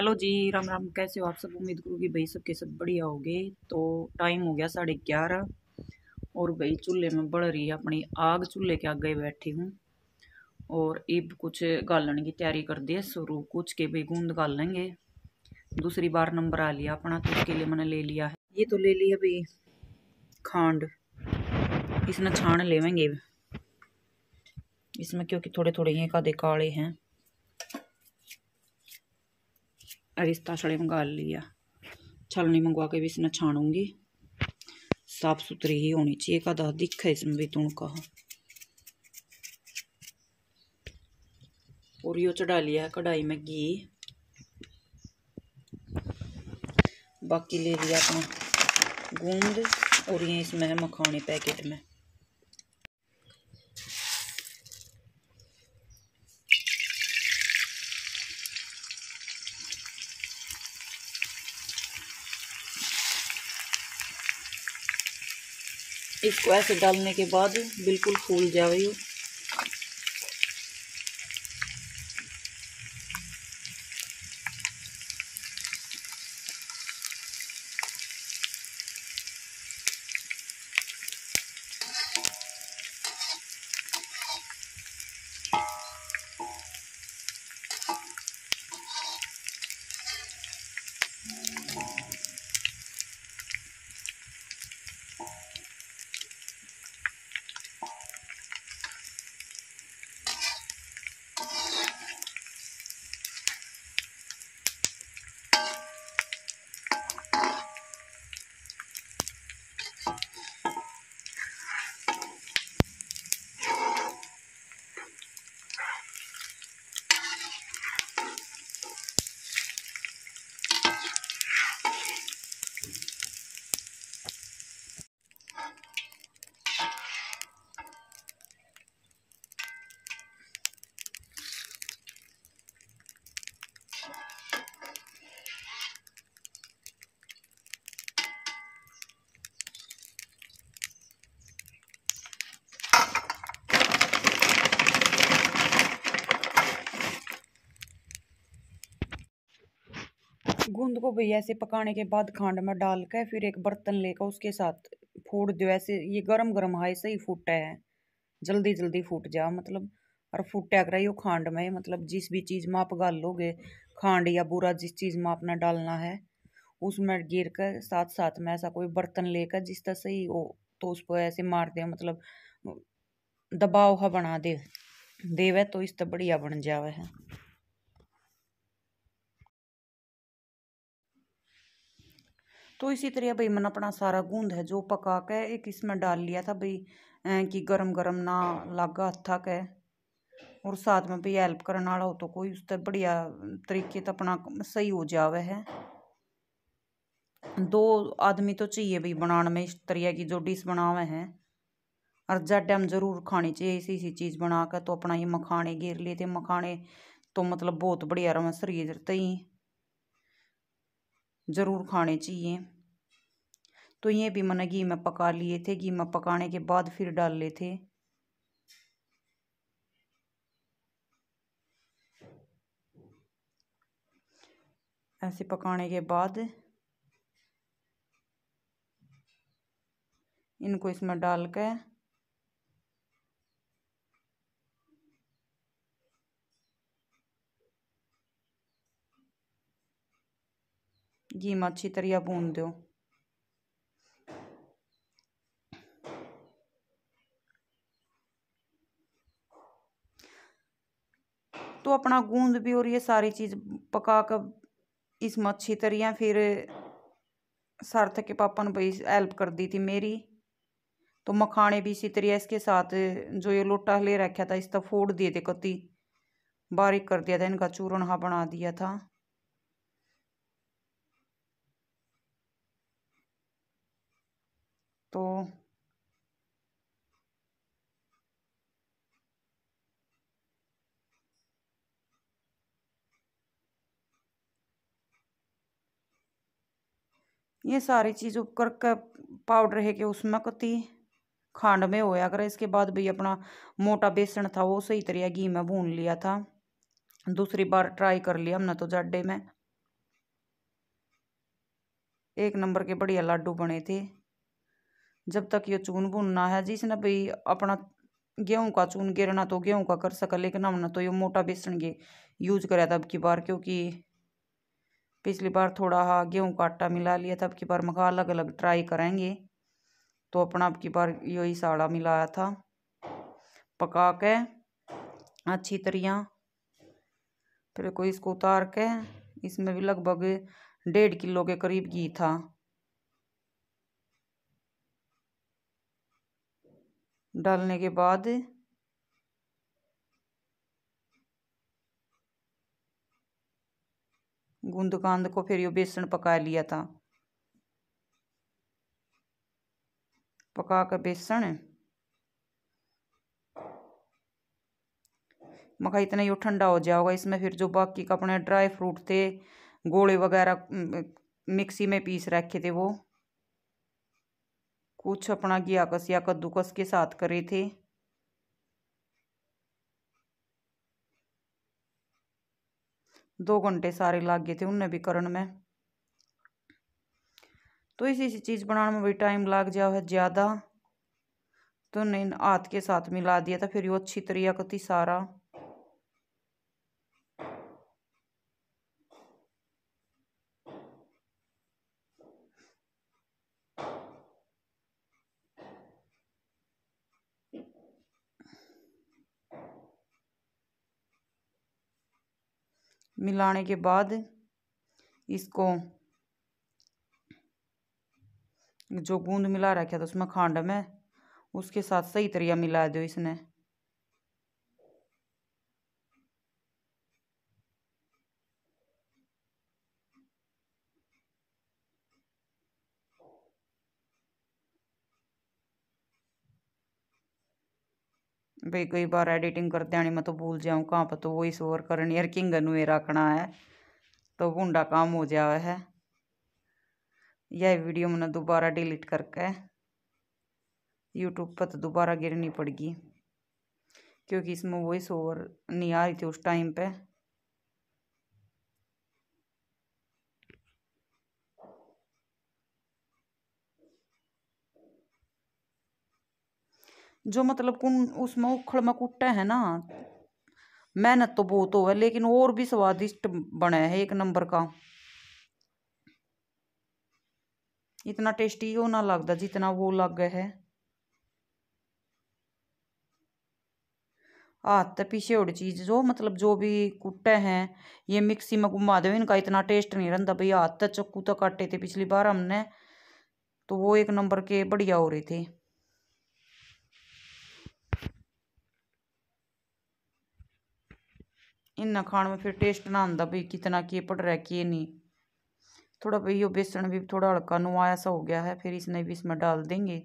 Hello जी राम राम कैसे हो आप सब उम्मीद करूँगी भाई सब के सब बढ़िया हो गए तो टाइम हो गया साढ़े ग्यारह और भाई चूल्हे में बढ़ रही है अपनी आग चूल्हे के आगे बैठी हूँ और ये कुछ गालन की तैयारी कर दी है शुरू कुछ के भाई गूंद गाल लेंगे दूसरी बार नंबर आ लिया अपना तो उसके लिए मैंने ले लिया है ये तो ले लिया भाई खांड इसमें छान लेवेंगे इसमें क्योंकि थोड़े थोड़े ये कादे काले हैं रिश्ता छड़े मंगा लिया छलनी मंगवा के भी इसने छानूंगी साफ सुथरी ही होनी चाहिए का दस दिख है इसमें भी तू कहा और यो चढ़ा लिया है कढ़ाई में घी बाकी ले लिया अपना गूंद और ये इसमें है मखाने पैकेट में इसको ऐसे डालने के बाद बिल्कुल फूल जावे गोंद को भी ऐसे पकाने के बाद खांड में डाल के फिर एक बर्तन लेकर उसके साथ फूट दो ऐसे ये गरम गरम हाई सही ही है जल्दी जल्दी फूट जा मतलब और फूटा कराइयो खांड में मतलब जिस भी चीज़ में आप गालोगे खांड या बुरा जिस चीज़ में आपने डालना है उसमें गिर कर साथ साथ में ऐसा कोई बर्तन लेकर जिस तरह से ही हो तो उस पर ऐसे मार दे मतलब दबाव हा बना दे देवे तो इस तरह बढ़िया बन जावे है तो इसी तरह भाई मैंने अपना सारा गूंद है जो पका के एक इसमें डाल लिया था भाई कि गरम गरम ना लागा हथा के और साथ में भाई हेल्प करने वाला हो तो कोई उस बढ़िया तरीके तो अपना सही हो जावे है दो आदमी तो चाहिए भाई बनाने में इस तरह की जो डिश बनावे हैं और जै टाइम ज़रूर खानी चाहिए इसी इसी चीज़ बना कर तो अपना ये मखाने लिए थे मखाने तो मतलब बहुत बढ़िया रहा शरीर तई ज़रूर खाने चाहिए तो ये भी मैंने घी में पका लिए थे घी में पकाने के बाद फिर डाल लिए थे ऐसे पकाने के बाद इनको इसमें डाल कर में अच्छी तरह भून दो तो अपना गूंद भी और ये सारी चीज़ पका कर इसमें अच्छी तरह फिर सार्थक के पापा ने भाई हेल्प कर दी थी मेरी तो मखाने भी इसी तरह इसके साथ जो ये लोटा ले रखा था इसका फोड़ दिए थे कति बारीक कर दिया था इनका चूरण हाँ बना दिया था ये सारी चीज़ उपकर पाउडर है कि उसमें कति खांड में होया करे इसके बाद भी अपना मोटा बेसन था वो सही तरह घी में भून लिया था दूसरी बार ट्राई कर लिया हमने तो जाडे में एक नंबर के बढ़िया लाडू बने थे जब तक ये चून भुनना है जिसने भाई अपना गेहूं का चून गिरना तो गेहूं का कर सका लेकिन हमने तो ये मोटा बेसन के यूज कराया था अब की बार क्योंकि पिछली बार थोड़ा गेहूं का आटा मिला लिया था अब की बार मका अलग अलग ट्राई करेंगे तो अपना अब की बार यही साड़ा मिलाया था पका के अच्छी तरह फिर कोई इसको उतार के इसमें भी लगभग डेढ़ किलो के करीब घी था डालने के बाद गूंद गांद को फिर यो बेसन पका लिया था पका कर बेसन मखा इतना यो ठंडा हो जाओगा इसमें फिर जो बाकी का अपने ड्राई फ्रूट थे गोले वगैरह मिक्सी में पीस रखे थे वो कुछ अपना घिया कस या कद्दूकस के साथ करे थे दो घंटे सारे लग गए थे उन्हें भी करण में तो इसी इसी चीज़ बनाने में भी टाइम लग जाओ है ज़्यादा तो नहीं हाथ के साथ मिला दिया था फिर वो अच्छी तरीका सारा मिलाने के बाद इसको जो गूंद मिला रखा था उसमें खांड में उसके साथ सही तरिया मिला दो इसने भाई कई बार एडिटिंग करते आनी मैं तो भूल जाऊँ कहाँ पर तो इस ओवर करनी है किंगन में रखना है तो गुंडा काम हो जाए है यह वीडियो मैंने दोबारा डिलीट करके यूट्यूब पर तो दोबारा गिरनी पड़गी क्योंकि इसमें वॉइस ओवर नहीं आ रही थी उस टाइम पे जो मतलब कुन उसमें उखड़ में कुटे है ना मेहनत तो बहुत हो है लेकिन और भी स्वादिष्ट बने है एक नंबर का इतना टेस्टी हो ना लगता जितना वो लग गया है हाथ तो पीछे और चीज़ जो मतलब जो भी कुटे हैं ये मिक्सी में घुमा दो इनका इतना टेस्ट नहीं रहता भाई हाथ तो चक्कू तो काटे थे पिछली बार हमने तो वो एक नंबर के बढ़िया हो रहे थे इन्ना खाने में फिर टेस्ट ना आंदा भाई कितना के पड़ रहा है के नहीं थोड़ा भाई यो बेसन भी थोड़ा हल्का नुआया सा हो गया है फिर इसने भी इसमें डाल देंगे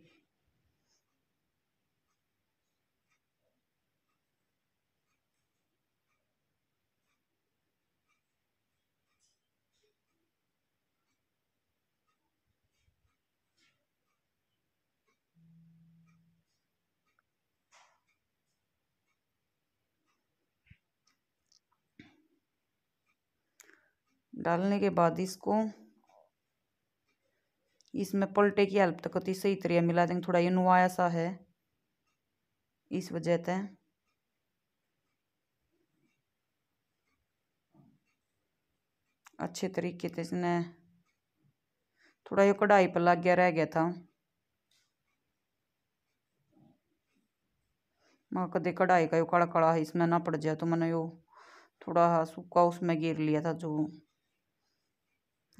डालने के बाद इसको इसमें पलटे की हेल्प तक तो होती सही तरह मिला देंगे थोड़ा ये नुआया सा है इस वजह से अच्छे तरीके से इसने थोड़ा ये कढ़ाई पर लग गया रह गया था मैं कद कढ़ाई का यो कड़ा कड़ा इसमें ना पड़ जाए तो मैंने यो थोड़ा सूखा उसमें गिर लिया था जो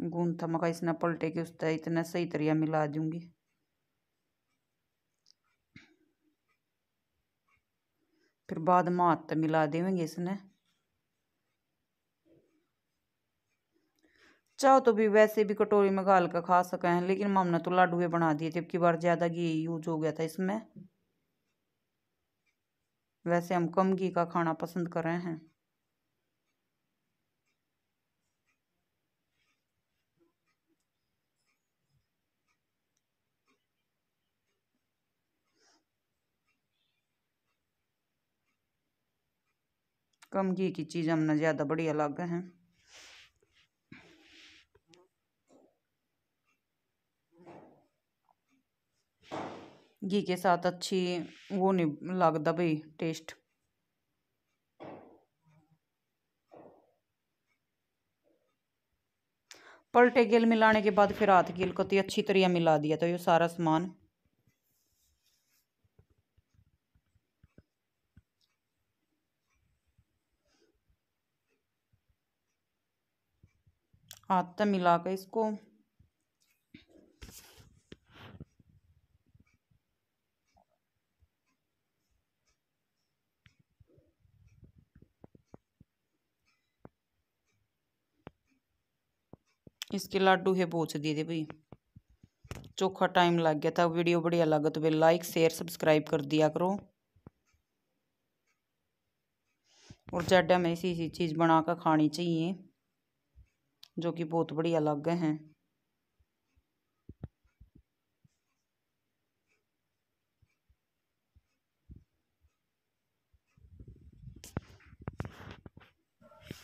गूंद था मका इसने पलटे के उसका इतना सही तरिया मिला दूंगी फिर बाद में हाथ तो मिला देवेंगे इसने चाहो तो भी वैसे भी कटोरी में गाल का खा सके हैं लेकिन मामना तो लाडुए बना दिए थे की बार ज़्यादा घी यूज हो गया था इसमें वैसे हम कम घी का खाना पसंद कर रहे हैं कम घी की चीज़ हमने ज़्यादा बढ़िया लागे हैं घी के साथ अच्छी वो नहीं लगता भाई टेस्ट पलटे गिल मिलाने के बाद फिर हाथ गिल को तो अच्छी तरह मिला दिया तो ये सारा सामान आटा मिला के इसको इसके लाडू है बोच दिए थे भाई चोखा टाइम लग गया था वीडियो बढ़िया लगा तो भाई लाइक शेयर सब्सक्राइब कर दिया करो और जड्डा में ऐसी ऐसी चीज़ बना कर खानी चाहिए जो कि बहुत लग अलग हैं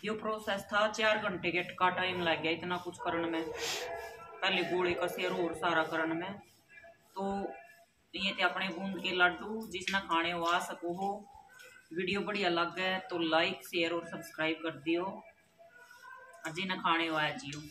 यो प्रोसेस था चार घंटे के का टाइम लग गया इतना कुछ करने में पहले गोले का सेर और सारा करने में तो ये थे अपने बूंद के लड्डू जिसने खाने वो आ सको हो वीडियो बढ़िया अलग है तो लाइक शेयर और सब्सक्राइब कर दियो Azina Carney will add you.